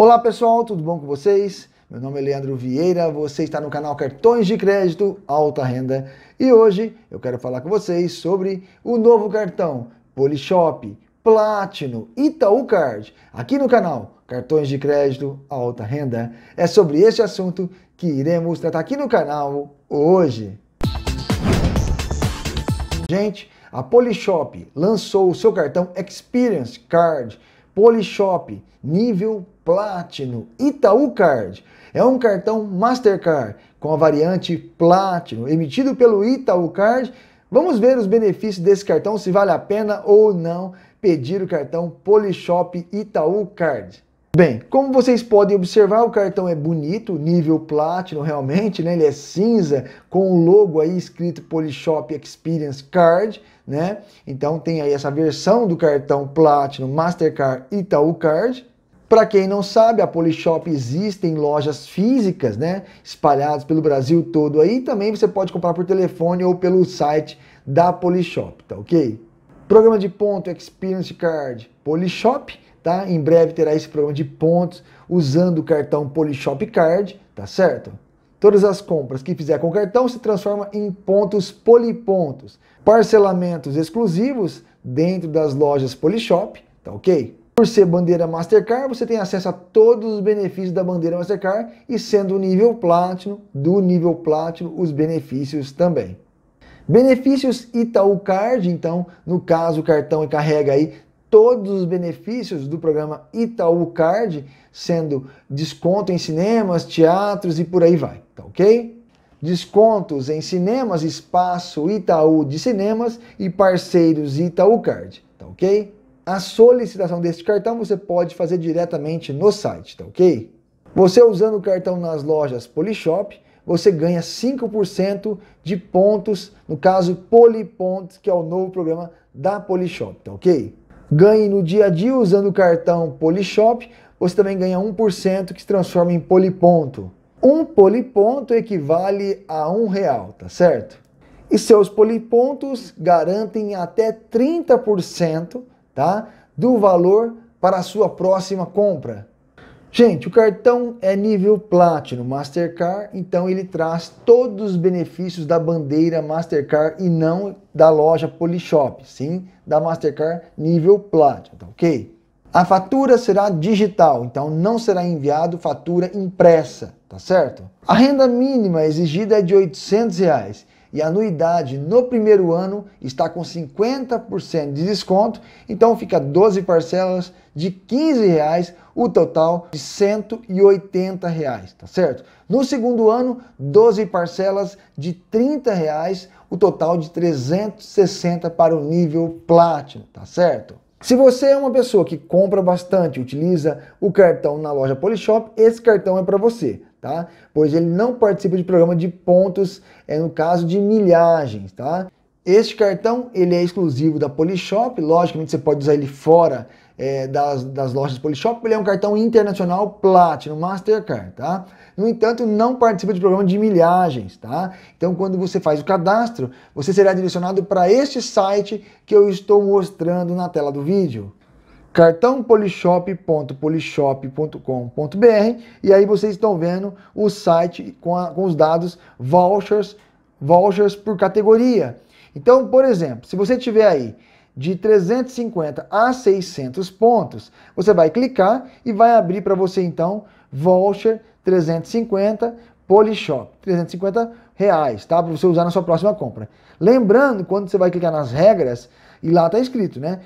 Olá pessoal, tudo bom com vocês? Meu nome é Leandro Vieira, você está no canal Cartões de Crédito Alta Renda e hoje eu quero falar com vocês sobre o novo cartão Polishop Platinum Itaú Card aqui no canal Cartões de Crédito Alta Renda. É sobre este assunto que iremos tratar aqui no canal hoje. Gente, a Polishop lançou o seu cartão Experience Card Polishop nível Platinum. Itaú Card é um cartão Mastercard com a variante Platinum, emitido pelo Itaú Card. Vamos ver os benefícios desse cartão, se vale a pena ou não pedir o cartão Polishop Itaú Card. Bem, como vocês podem observar, o cartão é bonito, nível Platinum realmente, né? Ele é cinza com o logo aí escrito Polishop Experience Card, né? Então tem aí essa versão do cartão Platinum Mastercard Itaú Card. Para quem não sabe, a Polishop existe em lojas físicas, né? Espalhadas pelo Brasil todo aí. Também você pode comprar por telefone ou pelo site da Polishop, tá ok? Programa de ponto Experience Card Polishop, tá? Em breve terá esse programa de pontos usando o cartão Polishop Card, tá certo? Todas as compras que fizer com o cartão se transformam em pontos polipontos. Parcelamentos exclusivos dentro das lojas Polishop, tá ok? Por ser bandeira Mastercard, você tem acesso a todos os benefícios da bandeira Mastercard e sendo o nível Platinum, do nível Platinum, os benefícios também. Benefícios Itaú Card, então, no caso o cartão carrega aí todos os benefícios do programa Itaú Card, sendo desconto em cinemas, teatros e por aí vai, tá ok? Descontos em cinemas, espaço Itaú de cinemas e parceiros Itaú Card, tá ok? A solicitação deste cartão você pode fazer diretamente no site, tá ok? Você usando o cartão nas lojas Polishop, você ganha 5% de pontos, no caso Polipontos, que é o novo programa da Polishop, tá ok? Ganhe no dia a dia usando o cartão Polishop, você também ganha 1% que se transforma em poliponto. Um poliponto equivale a um real, tá certo? E seus polipontos garantem até 30% tá? do valor para a sua próxima compra. Gente, o cartão é nível Platinum Mastercard, então ele traz todos os benefícios da bandeira Mastercard e não da loja Polishop, sim, da Mastercard nível Platinum, tá ok? A fatura será digital, então não será enviado fatura impressa, tá certo? A renda mínima exigida é de R$ 800 reais e a anuidade no primeiro ano está com 50% de desconto, então fica 12 parcelas de 15 reais, o total de 180 reais, tá certo? No segundo ano, 12 parcelas de 30 reais, o total de 360 para o nível Platinum, tá certo? Se você é uma pessoa que compra bastante, utiliza o cartão na loja Polishop, esse cartão é para você tá? Pois ele não participa de programa de pontos, é no caso de milhagens, tá? Este cartão ele é exclusivo da Polishop, logicamente você pode usar ele fora é, das, das lojas Polishop, ele é um cartão internacional Platinum Mastercard, tá? No entanto, não participa de programa de milhagens, tá? Então, quando você faz o cadastro, você será direcionado para este site que eu estou mostrando na tela do vídeo cartãopolishop.polishop.com.br e aí vocês estão vendo o site com, a, com os dados vouchers, vouchers por categoria. Então, por exemplo, se você tiver aí de 350 a 600 pontos, você vai clicar e vai abrir para você então voucher 350 Polishop, 350 reais, tá? Para você usar na sua próxima compra. Lembrando, quando você vai clicar nas regras, e lá está escrito, né?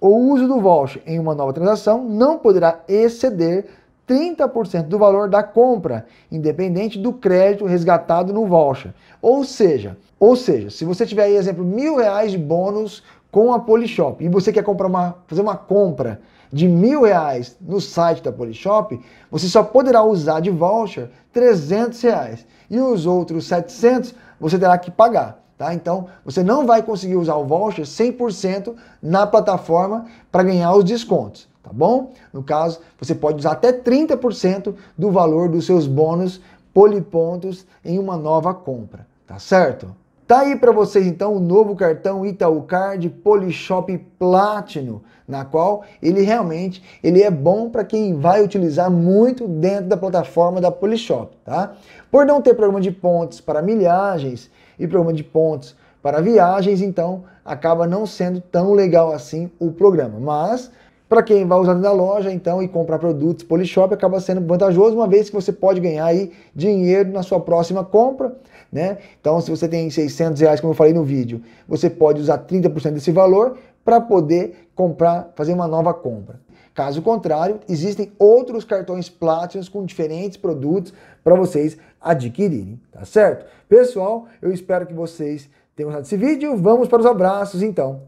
O uso do voucher em uma nova transação não poderá exceder 30% do valor da compra, independente do crédito resgatado no voucher. Ou seja, ou seja, se você tiver aí, exemplo, mil reais de bônus com a Polishop e você quer comprar uma, fazer uma compra de mil reais no site da Polishop, você só poderá usar de voucher 300 reais e os outros 700 você terá que pagar. Tá? Então, você não vai conseguir usar o voucher 100% na plataforma para ganhar os descontos, tá bom? No caso, você pode usar até 30% do valor dos seus bônus polipontos em uma nova compra, tá certo? Tá aí para vocês então o novo cartão Itaú Card Polishop Platinum, na qual ele realmente ele é bom para quem vai utilizar muito dentro da plataforma da Polishop, tá? Por não ter programa de pontos para milhagens, e programa de pontos para viagens, então acaba não sendo tão legal assim o programa. Mas para quem vai usar na loja então e comprar produtos Polishop acaba sendo vantajoso, uma vez que você pode ganhar aí dinheiro na sua próxima compra, né? Então se você tem 600 reais, como eu falei no vídeo, você pode usar 30% desse valor para poder comprar, fazer uma nova compra. Caso contrário, existem outros cartões Platinum com diferentes produtos para vocês adquirirem, tá certo? Pessoal, eu espero que vocês tenham gostado desse vídeo. Vamos para os abraços, então.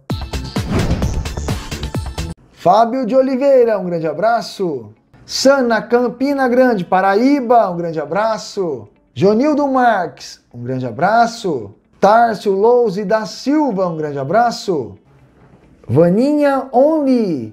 Fábio de Oliveira, um grande abraço. Sana Campina Grande, Paraíba, um grande abraço. Jonildo Marques, um grande abraço. Tárcio Louze da Silva, um grande abraço. Vaninha Only,